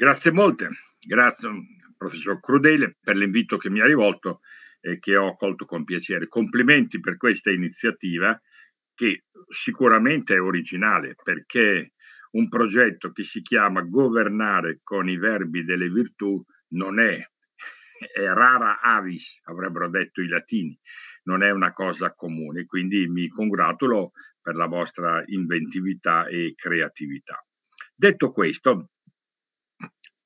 Grazie molte, grazie professor Crudele per l'invito che mi ha rivolto e che ho accolto con piacere. Complimenti per questa iniziativa che sicuramente è originale perché un progetto che si chiama Governare con i verbi delle virtù non è, è rara avis, avrebbero detto i latini, non è una cosa comune, quindi mi congratulo per la vostra inventività e creatività. Detto questo,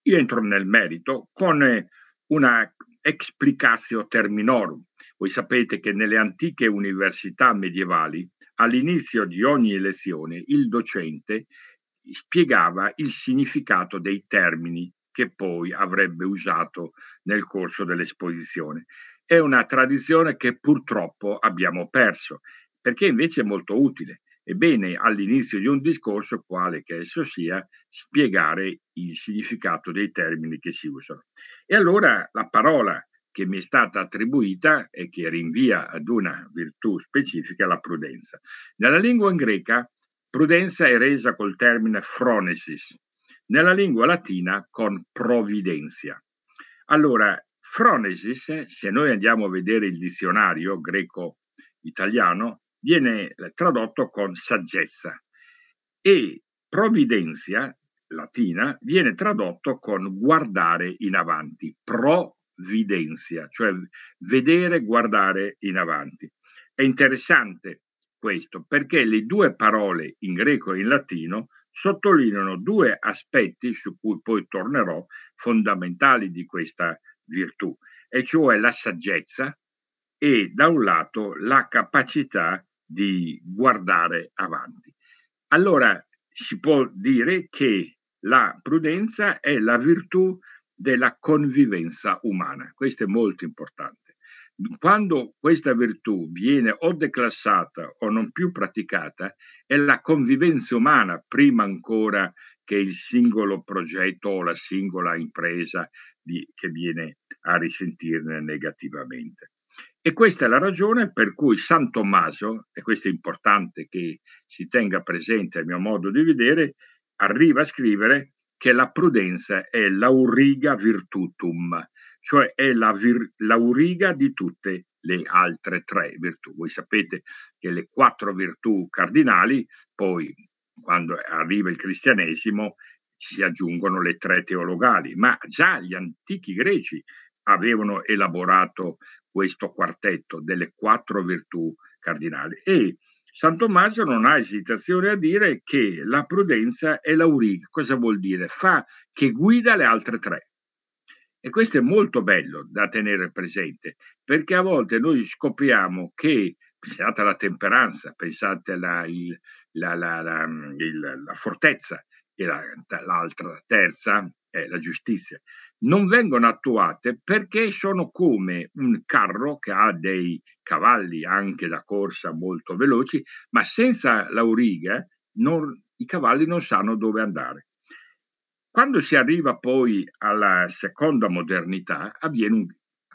io entro nel merito con eh, una explicatio terminorum. Voi sapete che nelle antiche università medievali, all'inizio di ogni lezione, il docente spiegava il significato dei termini che poi avrebbe usato nel corso dell'esposizione. È una tradizione che purtroppo abbiamo perso, perché invece è molto utile. Ebbene, all'inizio di un discorso, quale che esso sia, spiegare il significato dei termini che si usano. E allora la parola che mi è stata attribuita e che rinvia ad una virtù specifica, la prudenza. Nella lingua greca, prudenza è resa col termine phronesis, nella lingua latina con providenza. Allora, phronesis, se noi andiamo a vedere il dizionario greco-italiano, viene eh, tradotto con saggezza e provvidenza latina viene tradotto con guardare in avanti, provvidenza, cioè vedere, guardare in avanti. È interessante questo perché le due parole in greco e in latino sottolineano due aspetti su cui poi tornerò fondamentali di questa virtù, e cioè la saggezza e da un lato la capacità di guardare avanti. Allora si può dire che la prudenza è la virtù della convivenza umana, questo è molto importante. Quando questa virtù viene o declassata o non più praticata, è la convivenza umana, prima ancora che il singolo progetto o la singola impresa di, che viene a risentirne negativamente. E questa è la ragione per cui San Tommaso, e questo è importante che si tenga presente a mio modo di vedere, arriva a scrivere che la prudenza è l'auriga virtutum, cioè è la vir- l'auriga di tutte le altre tre virtù. Voi sapete che le quattro virtù cardinali, poi quando arriva il cristianesimo, si aggiungono le tre teologali, ma già gli antichi greci avevano elaborato questo quartetto delle quattro virtù cardinali. E San Tommaso non ha esitazione a dire che la prudenza è l'auriga. Cosa vuol dire? Fa che guida le altre tre. E questo è molto bello da tenere presente, perché a volte noi scopriamo che, pensate alla temperanza, pensate alla il, la, la, la, il, fortezza, e l'altra, la terza, è la giustizia non vengono attuate perché sono come un carro che ha dei cavalli anche da corsa molto veloci, ma senza l'auriga non, i cavalli non sanno dove andare. Quando si arriva poi alla seconda modernità, avviene un,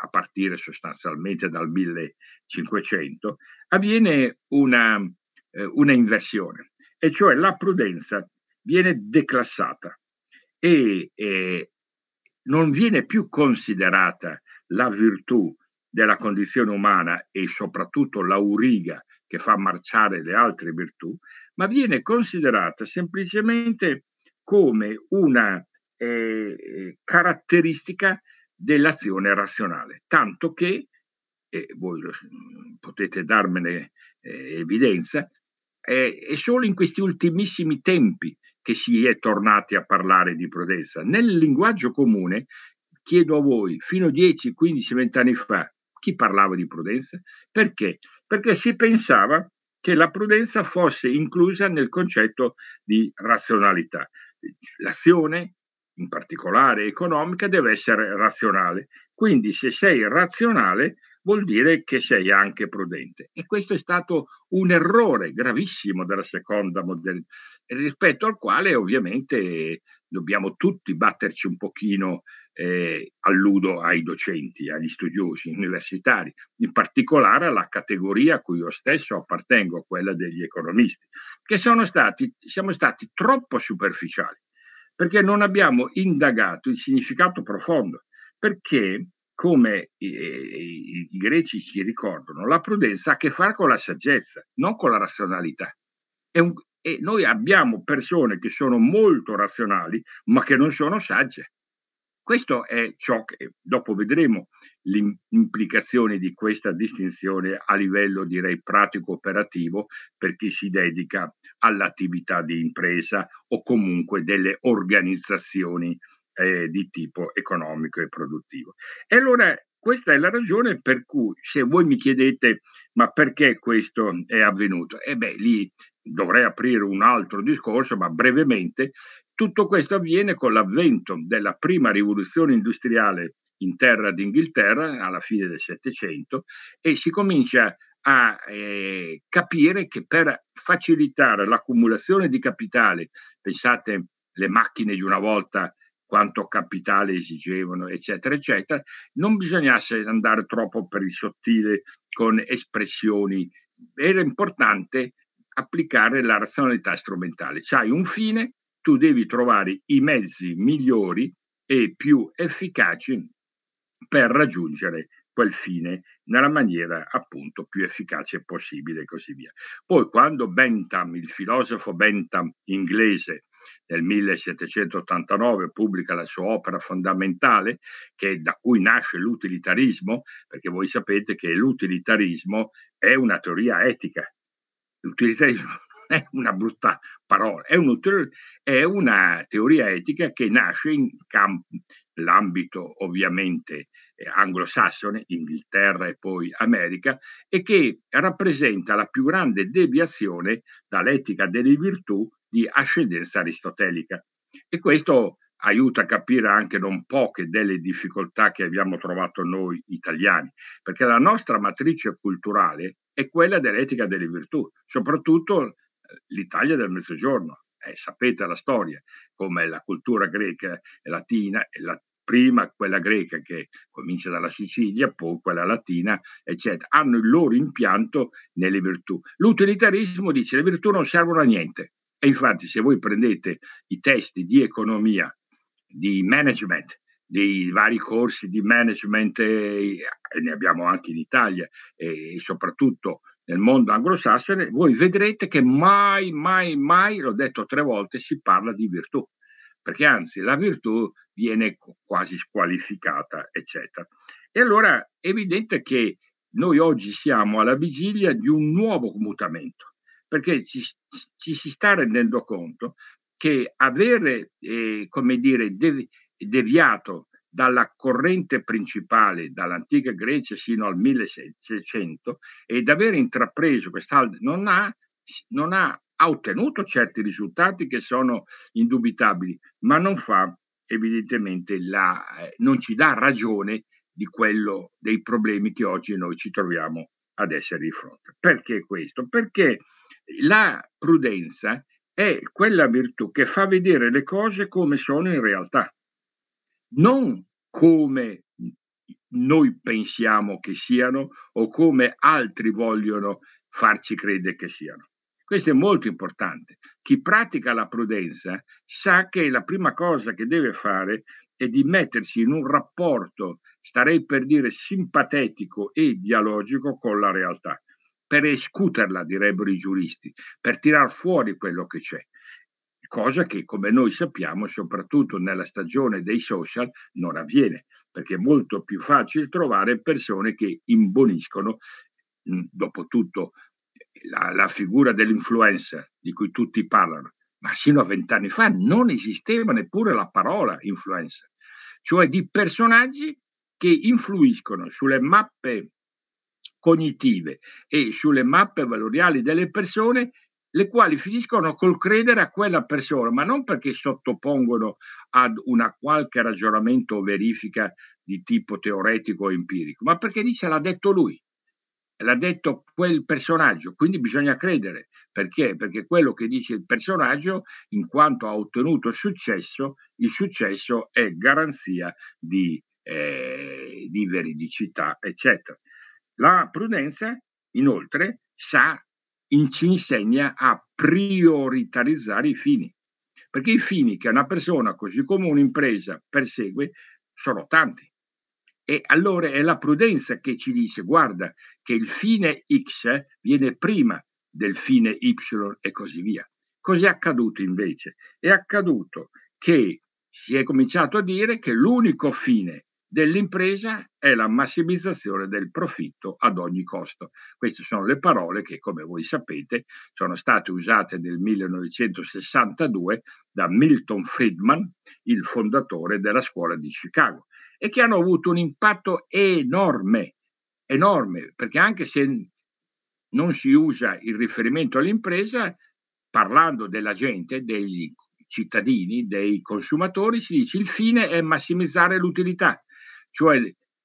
a partire sostanzialmente dal 1500, avviene una, eh, una inversione, e cioè la prudenza viene declassata e, e eh, non viene più considerata la virtù della condizione umana e soprattutto l'auriga che fa marciare le altre virtù, ma viene considerata semplicemente come una eh, caratteristica dell'azione razionale, tanto che, e voi potete darmene eh, evidenza, è, solo in questi ultimissimi tempi che si è tornati a parlare di protesta. Nel linguaggio comune, chiedo a voi, fino a 10, 15, 20 anni fa, chi parlava di prudenza? Perché? Perché si pensava che la prudenza fosse inclusa nel concetto di razionalità. L'azione, in particolare economica, deve essere razionale. Quindi se sei razionale vuol dire che sei anche prudente. E questo è stato un errore gravissimo della seconda, moder- rispetto al quale ovviamente dobbiamo tutti batterci un pochino, eh, alludo ai docenti, agli studiosi universitari, in particolare alla categoria a cui io stesso appartengo, quella degli economisti, che stati, siamo stati troppo superficiali, perché non abbiamo indagato il significato profondo, perché come i, eh, i, i greci ci ricordano, la prudenza ha a che fare con la saggezza, non con la razionalità. È un, e noi abbiamo persone che sono molto razionali, ma che non sono sagge. Questo è ciò che dopo vedremo l'implicazione di questa distinzione a livello direi pratico-operativo per chi si dedica all'attività di impresa o comunque delle organizzazioni eh, di tipo economico e produttivo. E allora questa è la ragione per cui se voi mi chiedete ma perché questo è avvenuto? E beh, lì dovrei aprire un altro discorso, ma brevemente, tutto questo avviene con l'avvento della prima rivoluzione industriale in terra d'Inghilterra alla fine del Settecento e si comincia a eh, capire che per facilitare l'accumulazione di capitale, pensate le macchine di una volta quanto capitale esigevano, eccetera, eccetera, non bisognasse andare troppo per il sottile con espressioni. Era importante applicare la razionalità strumentale. C'hai un fine, tu devi trovare i mezzi migliori e più efficaci per raggiungere quel fine nella maniera appunto più efficace possibile e così via. Poi quando Bentham, il filosofo Bentham inglese, nel 1789 pubblica la sua opera fondamentale, che, da cui nasce l'utilitarismo, perché voi sapete che l'utilitarismo è una teoria etica, utilizzare è una brutta parola, è, un, è una teoria etica che nasce in campo, l'ambito ovviamente eh, anglosassone, Inghilterra e poi America, e che rappresenta la più grande deviazione dall'etica delle virtù di ascendenza aristotelica. E questo aiuta a capire anche non poche delle difficoltà che abbiamo trovato noi italiani, perché la nostra matrice culturale è quella dell'etica delle virtù, soprattutto eh, l'Italia del Mezzogiorno. Eh, sapete la storia, come la cultura greca e latina, la, prima quella greca che comincia dalla Sicilia, poi quella latina, eccetera, hanno il loro impianto nelle virtù. L'utilitarismo dice che le virtù non servono a niente. E infatti se voi prendete i testi di economia, di management, dei vari corsi di management, e ne abbiamo anche in Italia e soprattutto nel mondo anglosassone, voi vedrete che mai, mai, mai, l'ho detto tre volte, si parla di virtù, perché anzi la virtù viene quasi squalificata, eccetera. E allora è evidente che noi oggi siamo alla vigilia di un nuovo mutamento, perché ci, ci si sta rendendo conto che avere, eh, come dire, de- deviato dalla corrente principale dall'antica Grecia sino al 1600 ed aver intrapreso quest'altra non ha, non ha ottenuto certi risultati che sono indubitabili, ma non fa evidentemente la, eh, non ci dà ragione di quello dei problemi che oggi noi ci troviamo ad essere di fronte. Perché questo? Perché la prudenza è quella virtù che fa vedere le cose come sono in realtà non come noi pensiamo che siano o come altri vogliono farci credere che siano. Questo è molto importante. Chi pratica la prudenza sa che la prima cosa che deve fare è di mettersi in un rapporto, starei per dire simpatetico e dialogico con la realtà, per escuterla, direbbero i giuristi, per tirar fuori quello che c'è cosa che come noi sappiamo soprattutto nella stagione dei social non avviene, perché è molto più facile trovare persone che imboniscono, mm, dopotutto la, la figura dell'influencer di cui tutti parlano, ma sino a vent'anni fa non esisteva neppure la parola influencer, cioè di personaggi che influiscono sulle mappe cognitive e sulle mappe valoriali delle persone le quali finiscono col credere a quella persona, ma non perché sottopongono ad una qualche ragionamento o verifica di tipo teoretico o empirico, ma perché dice l'ha detto lui, l'ha detto quel personaggio, quindi bisogna credere, perché? Perché quello che dice il personaggio, in quanto ha ottenuto successo, il successo è garanzia di, eh, di veridicità, eccetera. La prudenza, inoltre, sa in, ci insegna a prioritarizzare i fini, perché i fini che una persona, così come un'impresa, persegue sono tanti. E allora è la prudenza che ci dice, guarda, che il fine X viene prima del fine Y e così via. Cos'è accaduto invece? È accaduto che si è cominciato a dire che l'unico fine dell'impresa è la massimizzazione del profitto ad ogni costo. Queste sono le parole che, come voi sapete, sono state usate nel 1962 da Milton Friedman, il fondatore della scuola di Chicago, e che hanno avuto un impatto enorme, enorme, perché anche se non si usa il riferimento all'impresa, parlando della gente, dei cittadini, dei consumatori, si dice il fine è massimizzare l'utilità cioè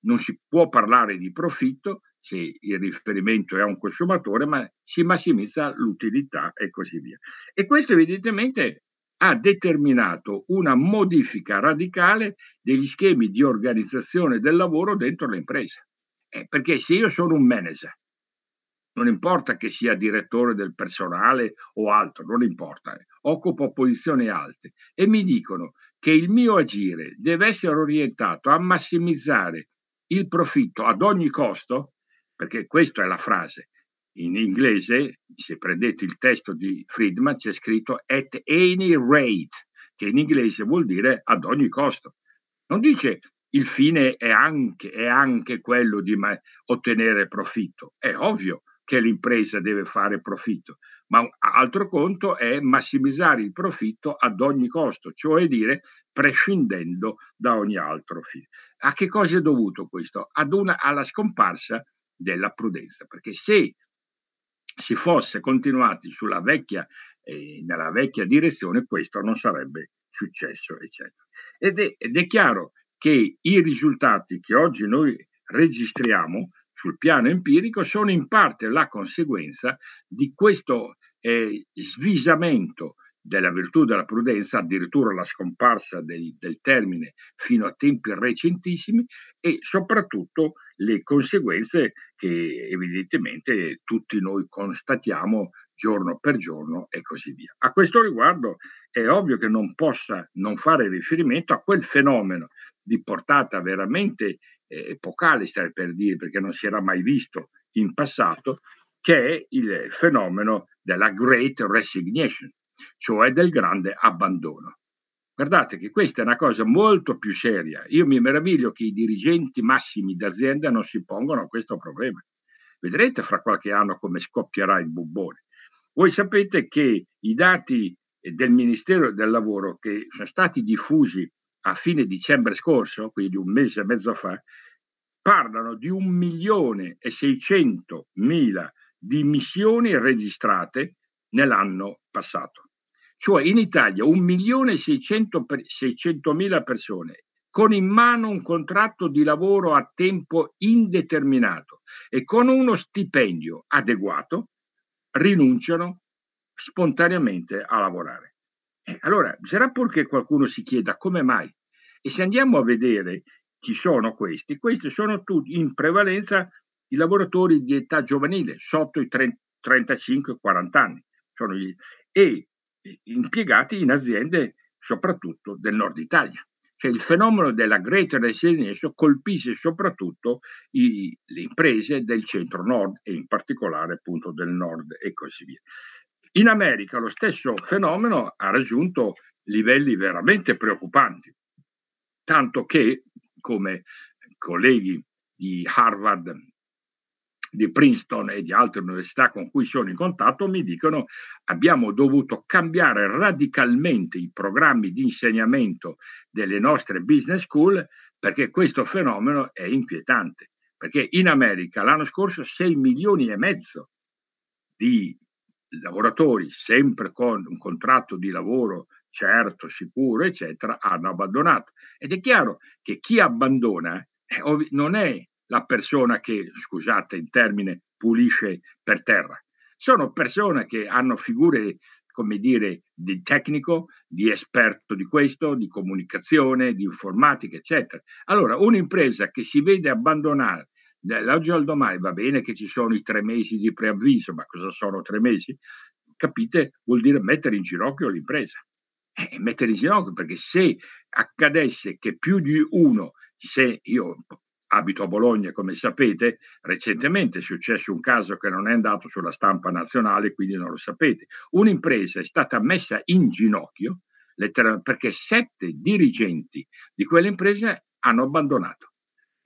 non si può parlare di profitto se il riferimento è a un consumatore, ma si massimizza l'utilità e così via. E questo evidentemente ha determinato una modifica radicale degli schemi di organizzazione del lavoro dentro l'impresa. Eh, perché se io sono un manager, non importa che sia direttore del personale o altro, non importa, eh, occupo posizioni alte e mi dicono che il mio agire deve essere orientato a massimizzare il profitto ad ogni costo, perché questa è la frase. In inglese, se prendete il testo di Friedman, c'è scritto at any rate, che in inglese vuol dire ad ogni costo. Non dice il fine è anche, è anche quello di ma- ottenere profitto. È ovvio che l'impresa deve fare profitto, ma altro conto è massimizzare il profitto ad ogni costo, cioè dire prescindendo da ogni altro fine. A che cosa è dovuto questo? Una, alla scomparsa della prudenza, perché se si fosse continuati sulla vecchia, eh, nella vecchia direzione questo non sarebbe successo, eccetera. Ed è, ed è chiaro che i risultati che oggi noi registriamo sul piano empirico sono in parte la conseguenza di questo eh, svisamento della virtù della prudenza, addirittura la scomparsa del, del termine fino a tempi recentissimi e soprattutto le conseguenze che evidentemente tutti noi constatiamo giorno per giorno e così via. A questo riguardo è ovvio che non possa non fare riferimento a quel fenomeno di portata veramente eh, epocale, stare per dire, perché non si era mai visto in passato, che è il fenomeno della Great Resignation, cioè del grande abbandono. Guardate che questa è una cosa molto più seria. Io mi meraviglio che i dirigenti massimi d'azienda non si pongano questo problema. Vedrete fra qualche anno come scoppierà il bubbone. Voi sapete che i dati del Ministero del Lavoro che sono stati diffusi a fine dicembre scorso, quindi un mese e mezzo fa, parlano di un milione e seicentomila di missioni registrate nell'anno passato. Cioè in Italia 1.600.000 persone con in mano un contratto di lavoro a tempo indeterminato e con uno stipendio adeguato rinunciano spontaneamente a lavorare. Eh, allora, sarà pur che qualcuno si chieda come mai? E se andiamo a vedere chi sono questi, questi sono tutti in prevalenza i lavoratori di età giovanile, sotto i 35-40 anni, gli, e impiegati in aziende soprattutto del nord Italia. Cioè il fenomeno della greater residenza colpisce soprattutto i, le imprese del centro-nord e in particolare appunto del nord e così via. In America lo stesso fenomeno ha raggiunto livelli veramente preoccupanti, tanto che, come colleghi di Harvard di Princeton e di altre università con cui sono in contatto mi dicono abbiamo dovuto cambiare radicalmente i programmi di insegnamento delle nostre business school perché questo fenomeno è inquietante. Perché in America l'anno scorso 6 milioni e mezzo di lavoratori, sempre con un contratto di lavoro certo, sicuro, eccetera, hanno abbandonato. Ed è chiaro che chi abbandona non è la persona che, scusate il termine, pulisce per terra. Sono persone che hanno figure, come dire, di tecnico, di esperto di questo, di comunicazione, di informatica, eccetera. Allora, un'impresa che si vede abbandonare dall'oggi al domani, va bene che ci sono i tre mesi di preavviso, ma cosa sono tre mesi? Capite? Vuol dire mettere in ginocchio l'impresa. Eh, mettere in ginocchio perché se accadesse che più di uno se io abito a Bologna, come sapete, recentemente è successo un caso che non è andato sulla stampa nazionale, quindi non lo sapete. Un'impresa è stata messa in ginocchio perché sette dirigenti di quell'impresa hanno abbandonato.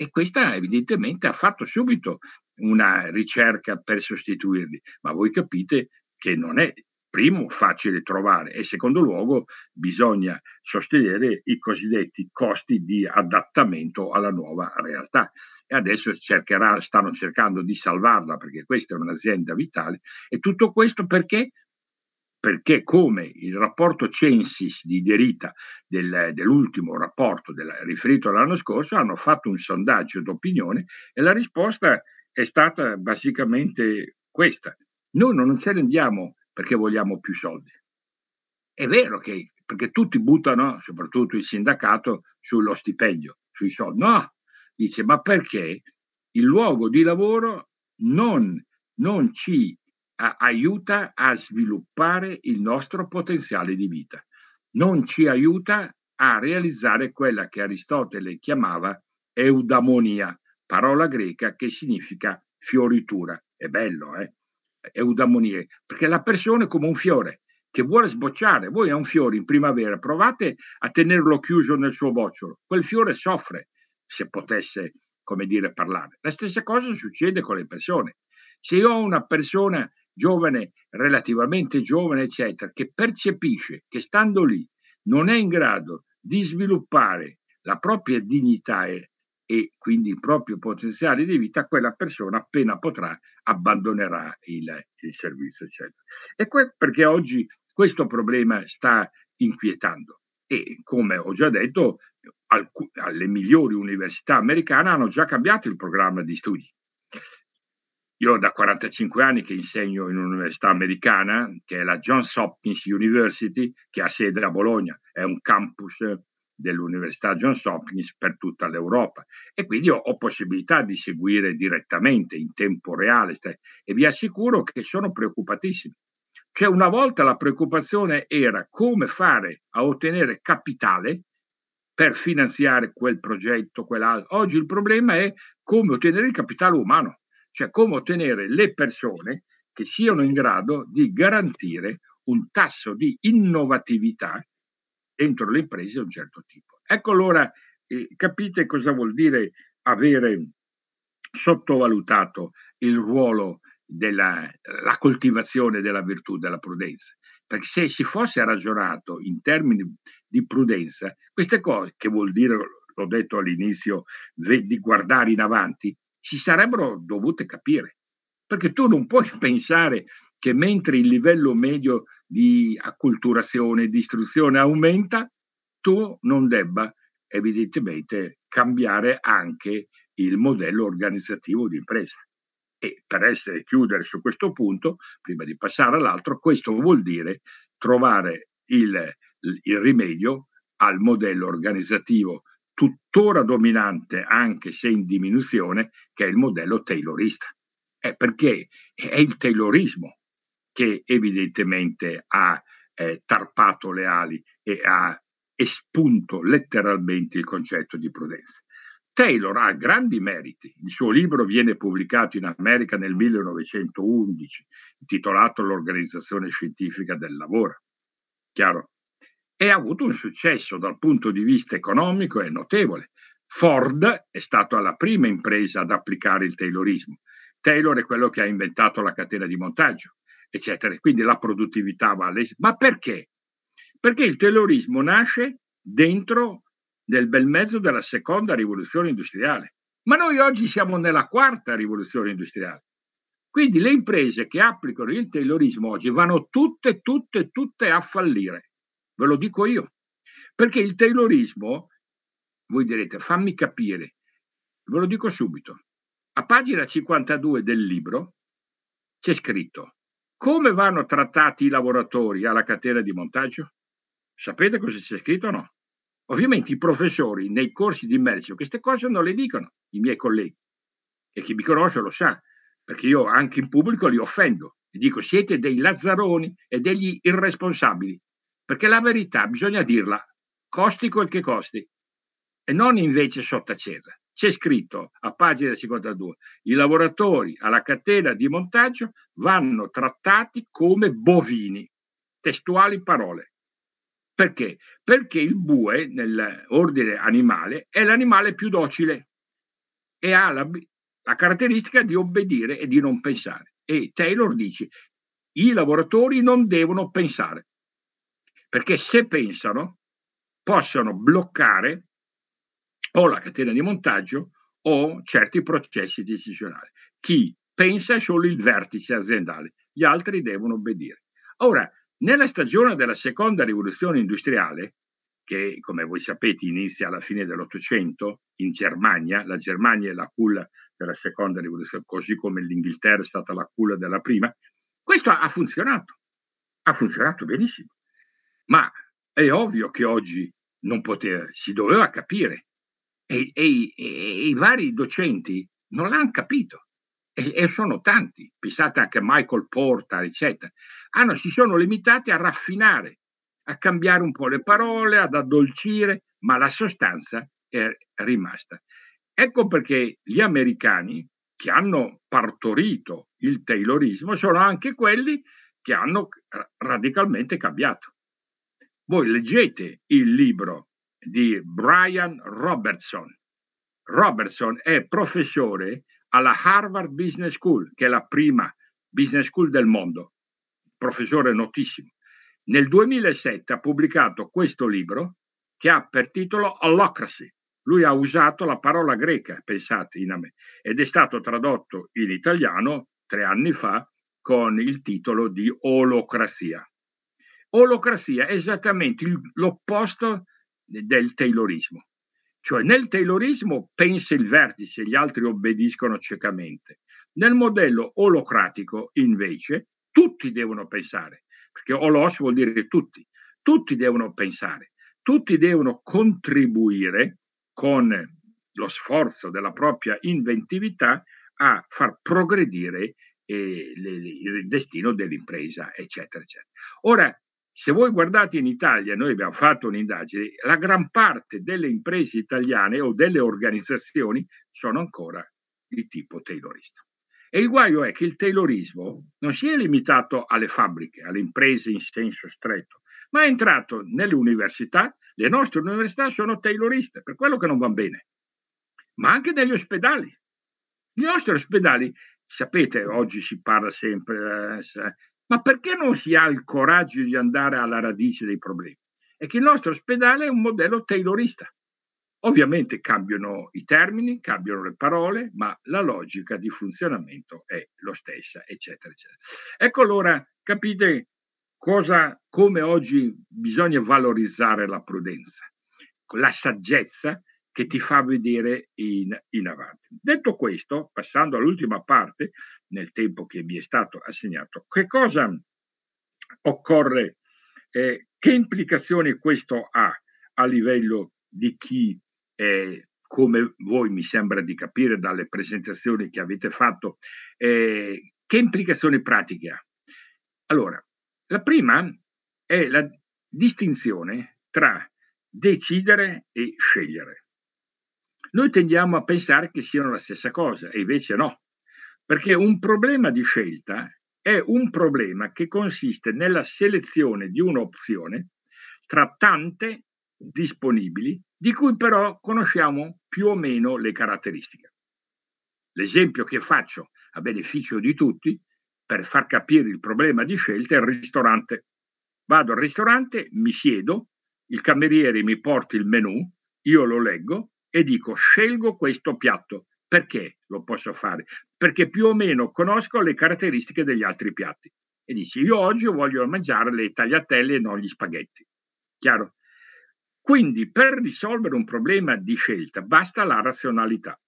E questa evidentemente ha fatto subito una ricerca per sostituirli, ma voi capite che non è primo facile trovare e secondo luogo bisogna sostenere i cosiddetti costi di adattamento alla nuova realtà e adesso cercherà, stanno cercando di salvarla perché questa è un'azienda vitale e tutto questo perché? Perché come il rapporto Censis di Derita del, dell'ultimo rapporto del, riferito l'anno scorso hanno fatto un sondaggio d'opinione e la risposta è stata basicamente questa. Noi non ci rendiamo perché vogliamo più soldi. È vero che, perché tutti buttano, soprattutto il sindacato, sullo stipendio, sui soldi. No, dice, ma perché il luogo di lavoro non, non ci a, aiuta a sviluppare il nostro potenziale di vita, non ci aiuta a realizzare quella che Aristotele chiamava eudamonia, parola greca che significa fioritura. È bello, eh? eudamonie, perché la persona è come un fiore che vuole sbocciare. Voi a un fiore in primavera provate a tenerlo chiuso nel suo bocciolo, quel fiore soffre se potesse, come dire, parlare. La stessa cosa succede con le persone. Se io ho una persona giovane, relativamente giovane, eccetera, che percepisce che stando lì non è in grado di sviluppare la propria dignità e e quindi il proprio potenziale di vita, quella persona appena potrà abbandonerà il, il servizio. Eccetera. E que- perché oggi questo problema sta inquietando e come ho già detto alc- alle migliori università americane hanno già cambiato il programma di studi. Io da 45 anni che insegno in un'università americana, che è la Johns Hopkins University, che ha sede a Bologna, è un campus dell'Università Johns Hopkins per tutta l'Europa e quindi ho, ho, possibilità di seguire direttamente in tempo reale e vi assicuro che sono preoccupatissimi. Cioè una volta la preoccupazione era come fare a ottenere capitale per finanziare quel progetto, quell'altro. Oggi il problema è come ottenere il capitale umano, cioè come ottenere le persone che siano in grado di garantire un tasso di innovatività dentro le imprese di un certo tipo. Ecco allora, eh, capite cosa vuol dire avere sottovalutato il ruolo della coltivazione della virtù, della prudenza. Perché se si fosse ragionato in termini di prudenza, queste cose, che vuol dire, l'ho detto all'inizio, di guardare in avanti, si sarebbero dovute capire. Perché tu non puoi pensare che mentre il livello medio di acculturazione, di istruzione aumenta, tu non debba evidentemente cambiare anche il modello organizzativo di impresa. E per essere chiudere su questo punto, prima di passare all'altro, questo vuol dire trovare il, il rimedio al modello organizzativo tuttora dominante, anche se in diminuzione, che è il modello taylorista. È eh, perché è il taylorismo che evidentemente ha eh, tarpato le ali e ha espunto letteralmente il concetto di prudenza. Taylor ha grandi meriti, il suo libro viene pubblicato in America nel 1911, intitolato L'organizzazione scientifica del lavoro, chiaro? E ha avuto un successo dal punto di vista economico è notevole. Ford è stata la prima impresa ad applicare il Taylorismo. Taylor è quello che ha inventato la catena di montaggio eccetera. Quindi la produttività vale. Ma perché? Perché il terrorismo nasce dentro nel bel mezzo della seconda rivoluzione industriale. Ma noi oggi siamo nella quarta rivoluzione industriale. Quindi le imprese che applicano il terrorismo oggi vanno tutte, tutte, tutte a fallire. Ve lo dico io. Perché il terrorismo, voi direte, fammi capire, ve lo dico subito. A pagina 52 del libro c'è scritto come vanno trattati i lavoratori alla catena di montaggio? Sapete cosa c'è scritto o no? Ovviamente i professori nei corsi di immersione queste cose non le dicono i miei colleghi e chi mi conosce lo sa, perché io anche in pubblico li offendo e dico siete dei lazzaroni e degli irresponsabili, perché la verità bisogna dirla, costi quel che costi, e non invece sottacerla c'è scritto a pagina 52, i lavoratori alla catena di montaggio vanno trattati come bovini, testuali parole. Perché? Perché il bue nell'ordine animale è l'animale più docile e ha la, la caratteristica di obbedire e di non pensare. E Taylor dice, i lavoratori non devono pensare, perché se pensano possono bloccare o la catena di montaggio o certi processi decisionali. Chi pensa solo il vertice aziendale, gli altri devono obbedire. Ora, nella stagione della seconda rivoluzione industriale, che come voi sapete inizia alla fine dell'Ottocento in Germania, la Germania è la culla della seconda rivoluzione, così come l'Inghilterra è stata la culla della prima, questo ha funzionato, ha funzionato benissimo, ma è ovvio che oggi non poteva, si doveva capire e, e, e i vari docenti non l'hanno capito e, sono tanti, pensate anche a Michael Porta, eccetera, hanno, ah, si sono limitati a raffinare, a cambiare un po' le parole, ad addolcire, ma la sostanza è rimasta. Ecco perché gli americani che hanno partorito il taylorismo sono anche quelli che hanno eh, radicalmente cambiato. Voi leggete il libro di Brian Robertson. Robertson è professore alla Harvard Business School, che è la prima business school del mondo, professore notissimo. Nel 2007 ha pubblicato questo libro che ha per titolo Allocracy. Lui ha usato la parola greca, pensate in me, ed è stato tradotto in italiano tre anni fa con il titolo di Olocrazia. Olocrazia è esattamente l'opposto del Taylorismo. Cioè nel Taylorismo pensa il vertice, gli altri obbediscono ciecamente. Nel modello olocratico, invece, tutti devono pensare, perché olos vuol dire tutti, tutti devono pensare, tutti devono contribuire con lo sforzo della propria inventività a far progredire eh, le, il destino dell'impresa, eccetera, eccetera. Ora, se voi guardate in Italia, noi abbiamo fatto un'indagine, la gran parte delle imprese italiane o delle organizzazioni sono ancora di tipo taylorista. E il guaio è che il taylorismo non si è limitato alle fabbriche, alle imprese in senso stretto, ma è entrato nelle università, le nostre università sono tayloriste, per quello che non va bene, ma anche negli ospedali. I nostri ospedali sapete, oggi si parla sempre, eh, ma perché non si ha il coraggio di andare alla radice dei problemi? È che il nostro ospedale è un modello taylorista. Ovviamente cambiano i termini, cambiano le parole, ma la logica di funzionamento è lo stessa, eccetera, eccetera. Ecco allora, capite cosa, come oggi bisogna valorizzare la prudenza, la saggezza che ti fa vedere in, in avanti. Detto questo, passando all'ultima parte, nel tempo che mi è stato assegnato, che cosa occorre, eh, che implicazioni questo ha a livello di chi, è, eh, come voi mi sembra di capire dalle presentazioni che avete fatto, eh, che implicazioni pratiche ha? Allora, la prima è la distinzione tra decidere e scegliere. Noi tendiamo a pensare che siano la stessa cosa e invece no, perché un problema di scelta è un problema che consiste nella selezione di un'opzione tra tante disponibili, di cui però conosciamo più o meno le caratteristiche. L'esempio che faccio a beneficio di tutti per far capire il problema di scelta è il ristorante. Vado al ristorante, mi siedo, il cameriere mi porta il menù, io lo leggo, e dico scelgo questo piatto. Perché lo posso fare? Perché più o meno conosco le caratteristiche degli altri piatti. E dici io oggi voglio mangiare le tagliatelle e non gli spaghetti. Chiaro? Quindi per risolvere un problema di scelta basta la razionalità.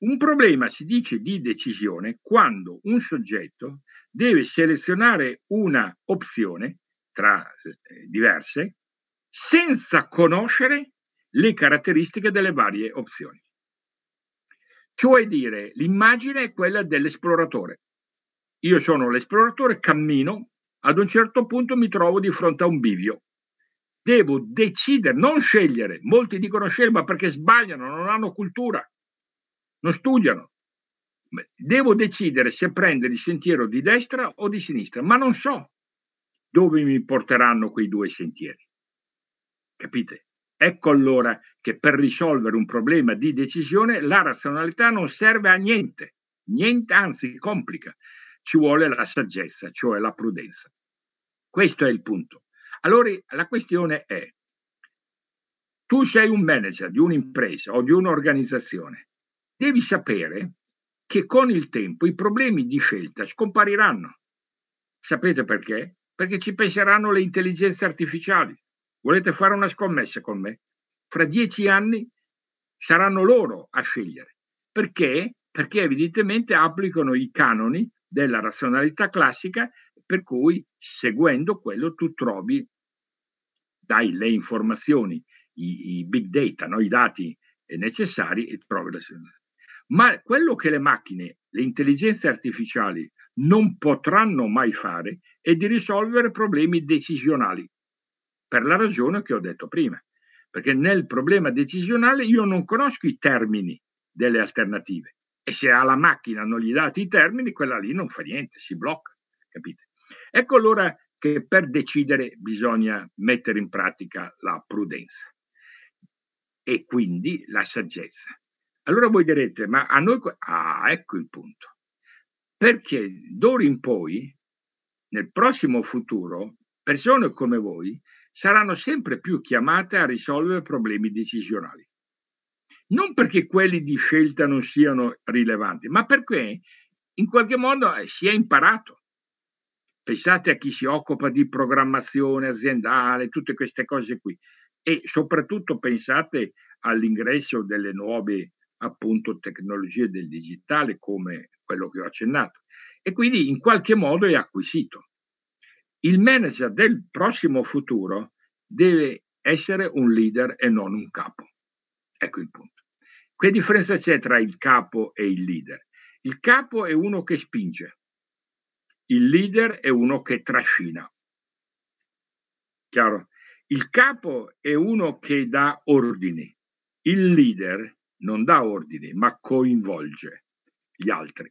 Un problema si dice di decisione quando un soggetto deve selezionare una opzione tra eh, diverse senza conoscere le caratteristiche delle varie opzioni. Cioè dire, l'immagine è quella dell'esploratore. Io sono l'esploratore, cammino, ad un certo punto mi trovo di fronte a un bivio. Devo decidere, non scegliere. Molti dicono scegliere, ma perché sbagliano, non hanno cultura, non studiano. Devo decidere se prendere il sentiero di destra o di sinistra, ma non so dove mi porteranno quei due sentieri. Capite? Ecco allora che per risolvere un problema di decisione la razionalità non serve a niente, niente anzi complica, ci vuole la saggezza, cioè la prudenza. Questo è il punto. Allora la questione è, tu sei un manager di un'impresa o di un'organizzazione, devi sapere che con il tempo i problemi di scelta scompariranno. Sapete perché? Perché ci penseranno le intelligenze artificiali Volete fare una scommessa con me? Fra dieci anni saranno loro a scegliere. Perché? Perché evidentemente applicano i canoni della razionalità classica, per cui seguendo quello tu trovi, dai le informazioni, i, i big data, no? i dati necessari e trovi la soluzione. Ma quello che le macchine, le intelligenze artificiali non potranno mai fare è di risolvere problemi decisionali per la ragione che ho detto prima, perché nel problema decisionale io non conosco i termini delle alternative e se alla macchina non gli date i termini, quella lì non fa niente, si blocca, capite? Ecco allora che per decidere bisogna mettere in pratica la prudenza e quindi la saggezza. Allora voi direte, ma a noi... Ah, ecco il punto. Perché d'ora in poi, nel prossimo futuro, persone come voi saranno sempre più chiamate a risolvere problemi decisionali. Non perché quelli di scelta non siano rilevanti, ma perché in qualche modo eh, si è imparato. Pensate a chi si occupa di programmazione aziendale, tutte queste cose qui. E soprattutto pensate all'ingresso delle nuove appunto tecnologie del digitale come quello che ho accennato. E quindi in qualche modo è acquisito. Il manager del prossimo futuro deve essere un leader e non un capo. Ecco il punto. Che differenza c'è tra il capo e il leader? Il capo è uno che spinge, il leader è uno che trascina. Chiaro? Il capo è uno che dà ordini, il leader non dà ordini, ma coinvolge gli altri,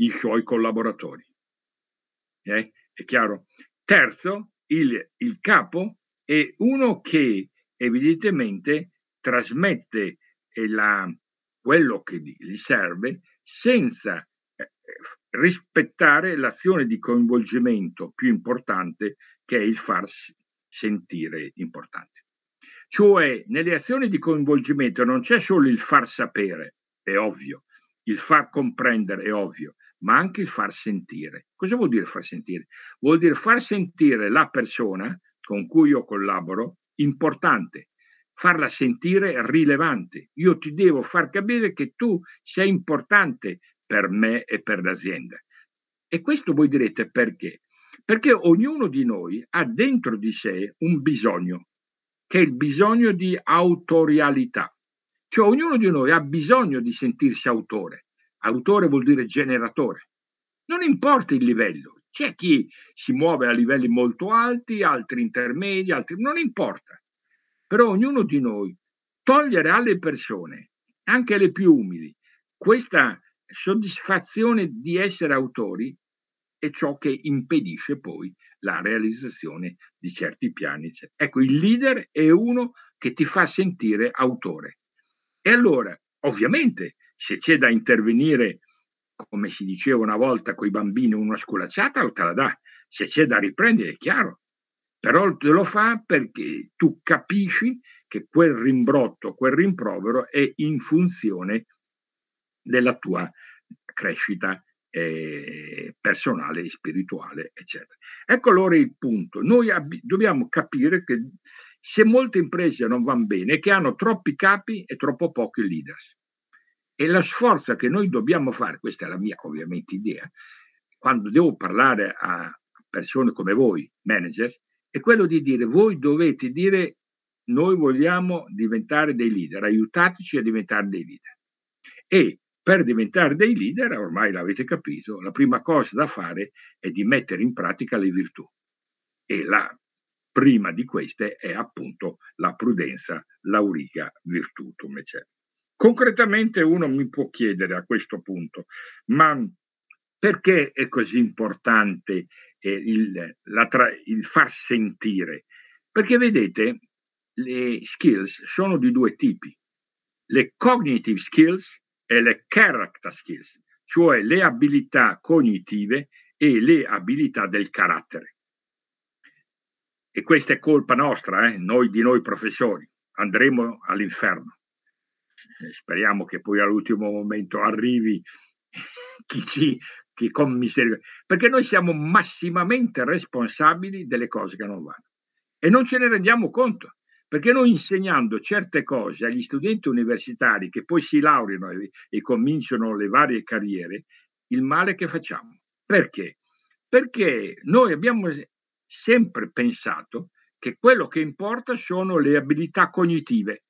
i suoi collaboratori. Okay? Eh? è chiaro. Terzo, il, il capo è uno che evidentemente trasmette eh, la, quello che gli serve senza eh, eh, rispettare l'azione di coinvolgimento più importante che è il farsi sentire importante. Cioè nelle azioni di coinvolgimento non c'è solo il far sapere, è ovvio, il far comprendere è ovvio, ma anche il far sentire. Cosa vuol dire far sentire? Vuol dire far sentire la persona con cui io collaboro importante, farla sentire rilevante. Io ti devo far capire che tu sei importante per me e per l'azienda. E questo voi direte perché? Perché ognuno di noi ha dentro di sé un bisogno, che è il bisogno di autorialità. Cioè ognuno di noi ha bisogno di sentirsi autore. Autore vuol dire generatore. Non importa il livello, c'è chi si muove a livelli molto alti, altri intermedi, altri non importa. Però ognuno di noi togliere alle persone, anche le più umili, questa soddisfazione di essere autori è ciò che impedisce poi la realizzazione di certi piani. Ecco, il leader è uno che ti fa sentire autore. E allora, ovviamente, se c'è da intervenire, come si diceva una volta, con i bambini una sculacciata, te la dà. Se c'è da riprendere, è chiaro. Però te lo fa perché tu capisci che quel rimbrotto, quel rimprovero è in funzione della tua crescita eh, personale, spirituale, eccetera. Ecco allora il punto. Noi ab- dobbiamo capire che se molte imprese non vanno bene, che hanno troppi capi e troppo pochi leaders. E la sforza che noi dobbiamo fare, questa è la mia ovviamente idea, quando devo parlare a persone come voi, manager, è quello di dire voi dovete dire noi vogliamo diventare dei leader, aiutateci a diventare dei leader. E per diventare dei leader, ormai l'avete capito, la prima cosa da fare è di mettere in pratica le virtù. E la prima di queste è appunto la prudenza, l'auriga virtutum, eccetera. Concretamente uno mi può chiedere a questo punto, ma perché è così importante eh, il, tra, il, far sentire? Perché vedete, le skills sono di due tipi, le cognitive skills e le character skills, cioè le abilità cognitive e le abilità del carattere. E questa è colpa nostra, eh? noi di noi professori, andremo all'inferno speriamo che poi all'ultimo momento arrivi chi ci chi con misericordia, perché noi siamo massimamente responsabili delle cose che non vanno e non ce ne rendiamo conto, perché noi insegnando certe cose agli studenti universitari che poi si laureano e, e cominciano le varie carriere, il male che facciamo. Perché? Perché noi abbiamo sempre pensato che quello che importa sono le abilità cognitive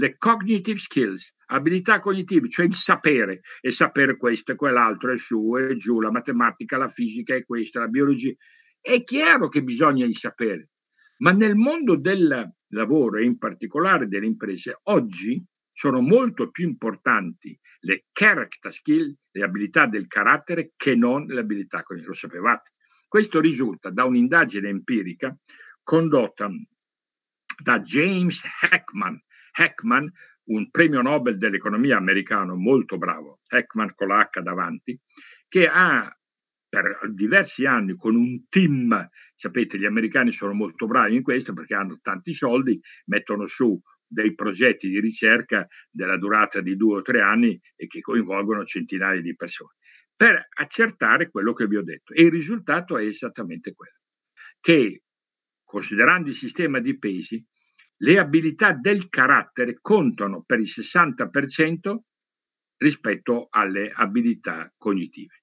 le cognitive skills, abilità cognitive, cioè il sapere, e sapere questo e quell'altro, e su e giù, la matematica, la fisica è questa, la biologia. È chiaro che bisogna il sapere, ma nel mondo del lavoro e in particolare delle imprese, oggi sono molto più importanti le character skills, le abilità del carattere, che non le abilità cognitive. Lo sapevate. Questo risulta da un'indagine empirica condotta da James Heckman Heckman, un premio Nobel dell'economia americano molto bravo, Heckman con la H davanti, che ha per diversi anni con un team, sapete gli americani sono molto bravi in questo perché hanno tanti soldi, mettono su dei progetti di ricerca della durata di due o tre anni e che coinvolgono centinaia di persone per accertare quello che vi ho detto. E il risultato è esattamente quello, che considerando il sistema di pesi, le abilità del carattere contano per il 60% rispetto alle abilità cognitive.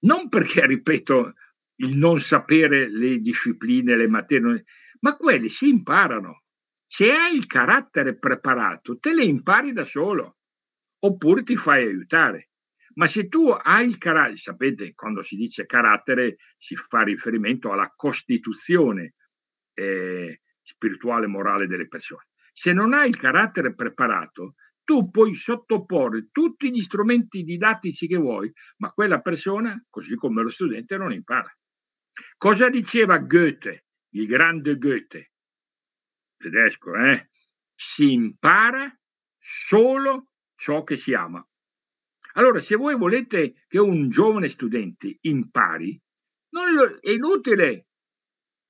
Non perché, ripeto, il non sapere le discipline, le materie, ma quelle si imparano. Se hai il carattere preparato, te le impari da solo, oppure ti fai aiutare. Ma se tu hai il carattere, sapete, quando si dice carattere si fa riferimento alla costituzione eh, spirituale e morale delle persone. Se non hai il carattere preparato, tu puoi sottoporre tutti gli strumenti didattici che vuoi, ma quella persona, così come lo studente, non impara. Cosa diceva Goethe, il grande Goethe? Tedesco, eh? Si impara solo ciò che si ama. Allora, se voi volete che un giovane studente impari, lo, è inutile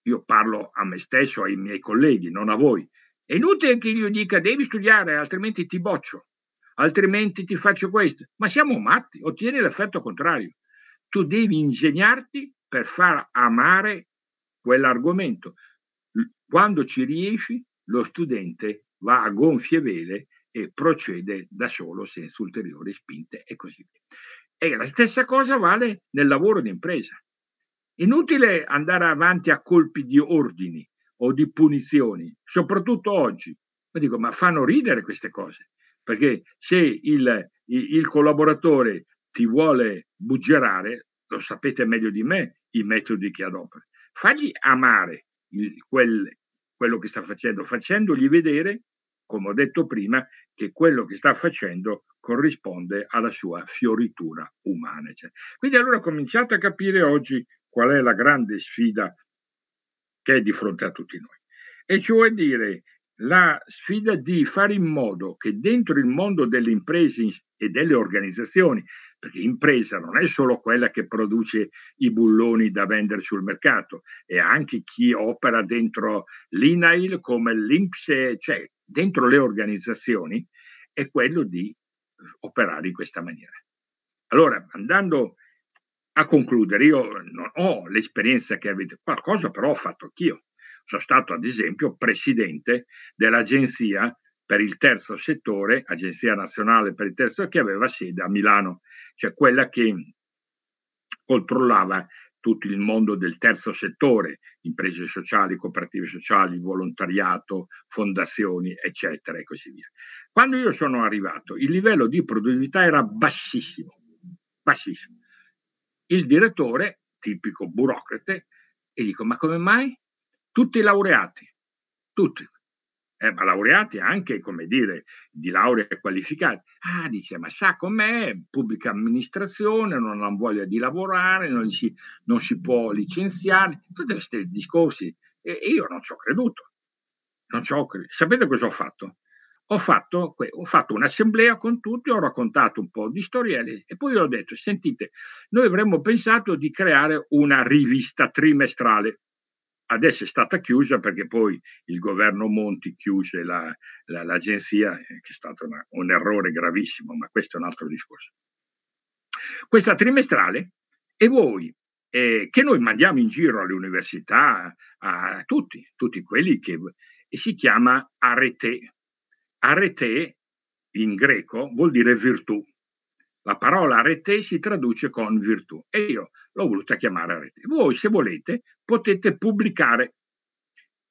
io parlo a me stesso, ai miei colleghi, non a voi. È inutile che io dica devi studiare, altrimenti ti boccio, altrimenti ti faccio questo. Ma siamo matti, ottieni l'effetto contrario. Tu devi ingegnarti per far amare quell'argomento. Quando ci riesci, lo studente va a gonfie vele e procede da solo senza ulteriori spinte e così via. E la stessa cosa vale nel lavoro d'impresa. Inutile andare avanti a colpi di ordini o di punizioni, soprattutto oggi. Ma dico, ma fanno ridere queste cose, perché se il, il, collaboratore ti vuole buggerare, lo sapete meglio di me i metodi che adopera. Fagli amare il, quel, quello che sta facendo, facendogli vedere, come ho detto prima, che quello che sta facendo corrisponde alla sua fioritura umana. Quindi allora cominciate a capire oggi qual è la grande sfida che è di fronte a tutti noi. E cioè dire la sfida di fare in modo che dentro il mondo delle imprese e delle organizzazioni, perché impresa non è solo quella che produce i bulloni da vendere sul mercato, è anche chi opera dentro l'INAIL come l'INPS, cioè dentro le organizzazioni, è quello di operare in questa maniera. Allora, andando a concludere, io non ho l'esperienza che avete, qualcosa però ho fatto anch'io. Sono stato ad esempio presidente dell'agenzia per il terzo settore, Agenzia Nazionale per il terzo, che aveva sede a Milano, cioè quella che controllava tutto il mondo del terzo settore, imprese sociali, cooperative sociali, volontariato, fondazioni, eccetera e così via. Quando io sono arrivato, il livello di produttività era bassissimo, bassissimo il direttore, tipico burocrate, e dico, ma come mai? Tutti laureati, tutti, eh, ma laureati anche, come dire, di laurea qualificate. Ah, dice, ma sa com'è, pubblica amministrazione, non ha voglia di lavorare, non si, non si può licenziare, tutti questi discorsi. E io non ci ho creduto. Non ci ho creduto. Sapete cosa ho fatto? ho fatto, ho fatto, un'assemblea con tutti, ho raccontato un po' di storielle e poi ho detto, sentite, noi avremmo pensato di creare una rivista trimestrale. Adesso è stata chiusa perché poi il governo Monti chiuse la, la, l'agenzia, eh, che è stato una, un errore gravissimo, ma questo è un altro discorso. Questa trimestrale e voi, eh, che noi mandiamo in giro alle università, a, tutti, tutti quelli che... si chiama Arete, arete in greco vuol dire virtù. La parola arete si traduce con virtù e io l'ho voluta chiamare arete. Voi se volete potete pubblicare,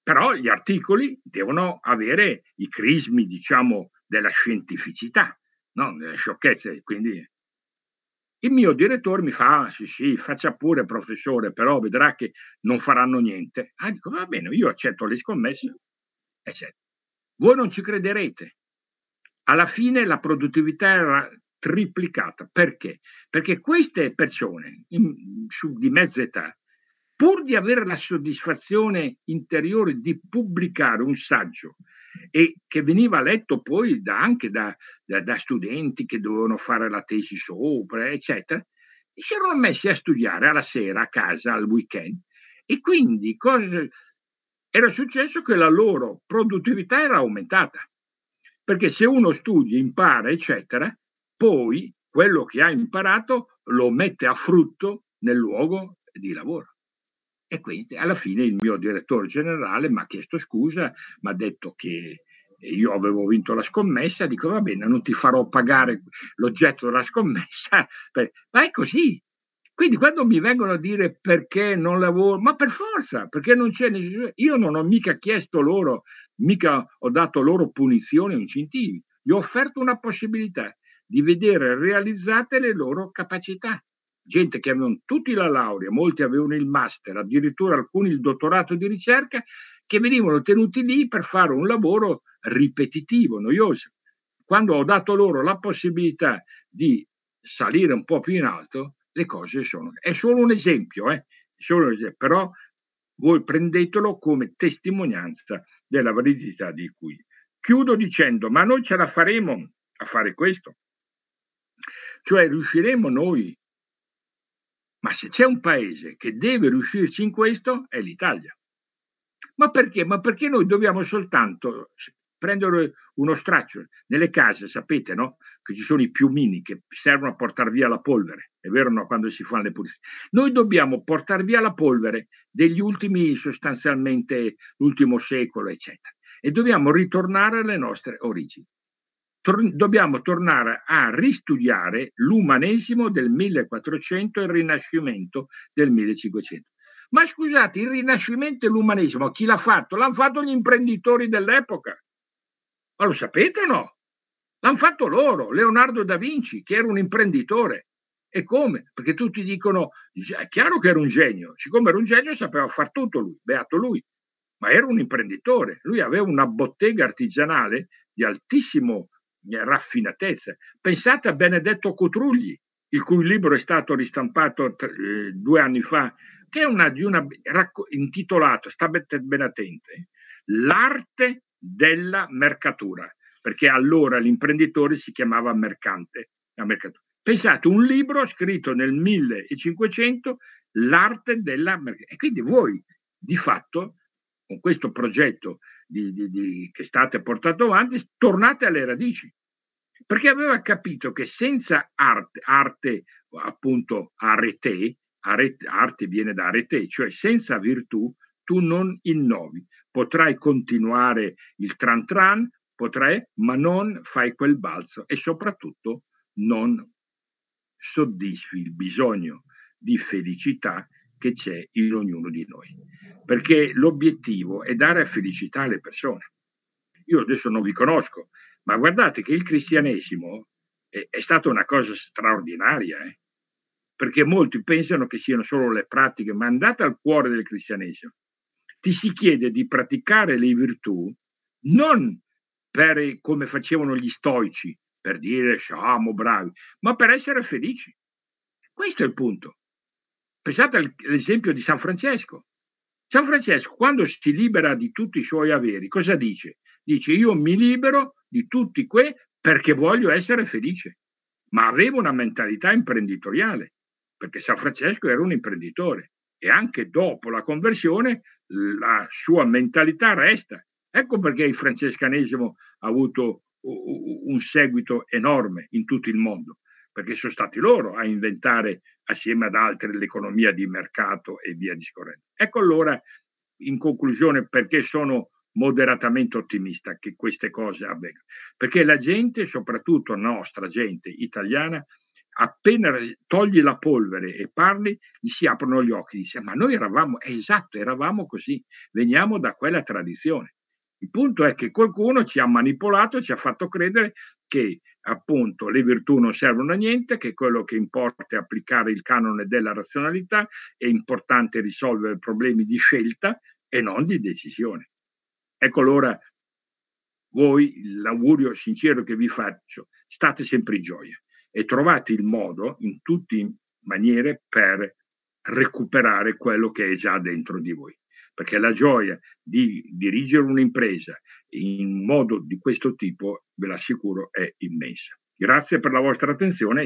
però gli articoli devono avere i crismi, diciamo, della scientificità, non delle sciocchezze. Quindi il mio direttore mi fa, ah, sì sì, faccia pure professore, però vedrà che non faranno niente. Ah, dico, va bene, io accetto le scommesse, eccetera. Voi non ci crederete. Alla fine la produttività era triplicata. Perché? Perché queste persone in, su, di mezza età, pur di avere la soddisfazione interiore di pubblicare un saggio e che veniva letto poi da, anche da, da, da studenti che dovevano fare la tesi sopra, eccetera, si erano messi a studiare alla sera, a casa, al weekend. E quindi cosa, era successo che la loro produttività era aumentata. Perché se uno studia, impara, eccetera, poi quello che ha imparato lo mette a frutto nel luogo di lavoro. E quindi alla fine il mio direttore generale mi ha chiesto scusa, mi ha detto che io avevo vinto la scommessa, dico va bene, non ti farò pagare l'oggetto della scommessa, ma è così, quindi quando mi vengono a dire perché non lavoro, ma per forza, perché non c'è necessità, io non ho mica chiesto loro, mica ho dato loro punizioni o incentivi, gli ho offerto una possibilità di vedere realizzate le loro capacità. Gente che avevano tutti la laurea, molti avevano il master, addirittura alcuni il dottorato di ricerca, che venivano tenuti lì per fare un lavoro ripetitivo, noioso. Quando ho dato loro la possibilità di salire un po' più in alto, le cose sono. È solo un esempio, eh? solo un esempio però voi prendetelo come testimonianza della validità di cui. Chiudo dicendo, ma noi ce la faremo a fare questo? Cioè riusciremo noi? Ma se c'è un paese che deve riuscirci in questo è l'Italia. Ma perché? Ma perché noi dobbiamo soltanto prendere uno straccio. Nelle case sapete no? che ci sono i piumini che servono a portare via la polvere, è vero no? Quando si fanno le pulizie. Noi dobbiamo portare via la polvere degli ultimi, sostanzialmente l'ultimo secolo, eccetera. E dobbiamo ritornare alle nostre origini. Tor- dobbiamo tornare a ristudiare l'umanesimo del 1400 e il rinascimento del 1500. Ma scusate, il rinascimento e l'umanesimo, chi l'ha fatto? L'hanno fatto gli imprenditori dell'epoca ma lo sapete o no? L'hanno fatto loro, Leonardo da Vinci, che era un imprenditore. E come? Perché tutti dicono, è chiaro che era un genio, siccome era un genio sapeva far tutto lui, beato lui, ma era un imprenditore, lui aveva una bottega artigianale di altissimo eh, raffinatezza. Pensate a Benedetto Cotrugli, il cui libro è stato ristampato eh, due anni fa, che è una, di una, intitolato, sta bene attenti, L'arte della mercatura, perché allora l'imprenditore si chiamava mercante. Pensate, un libro scritto nel 1500, L'arte della mercatura. E quindi voi, di fatto, con questo progetto di, di, di, che state portando avanti, tornate alle radici, perché aveva capito che senza arte, arte appunto arete, arete, arte viene da arete, cioè senza virtù tu non innovi potrai continuare il tran tran, potrai, ma non fai quel balzo e soprattutto non soddisfi il bisogno di felicità che c'è in ognuno di noi. Perché l'obiettivo è dare felicità alle persone. Io adesso non vi conosco, ma guardate che il cristianesimo è, è stata una cosa straordinaria, eh? perché molti pensano che siano solo le pratiche, ma andate al cuore del cristianesimo ti si chiede di praticare le virtù non per, come facevano gli stoici, per dire siamo bravi, ma per essere felici. Questo è il punto. Pensate all'esempio di San Francesco. San Francesco, quando si libera di tutti i suoi averi, cosa dice? Dice io mi libero di tutti quei perché voglio essere felice, ma aveva una mentalità imprenditoriale, perché San Francesco era un imprenditore e anche dopo la conversione la sua mentalità resta. Ecco perché il francescanesimo ha avuto un seguito enorme in tutto il mondo, perché sono stati loro a inventare assieme ad altri l'economia di mercato e via discorrendo. Ecco allora, in conclusione, perché sono moderatamente ottimista che queste cose avvengano, perché la gente, soprattutto nostra gente italiana, appena togli la polvere e parli, gli si aprono gli occhi, dice ma noi eravamo, è esatto, eravamo così, veniamo da quella tradizione. Il punto è che qualcuno ci ha manipolato, ci ha fatto credere che appunto le virtù non servono a niente, che quello che importa è applicare il canone della razionalità, è importante risolvere problemi di scelta e non di decisione. Ecco allora voi l'augurio sincero che vi faccio, state sempre in gioia e trovate il modo in tutte le maniere per recuperare quello che è già dentro di voi. Perché la gioia di dirigere un'impresa in modo di questo tipo, ve l'assicuro, è immensa. Grazie per la vostra attenzione.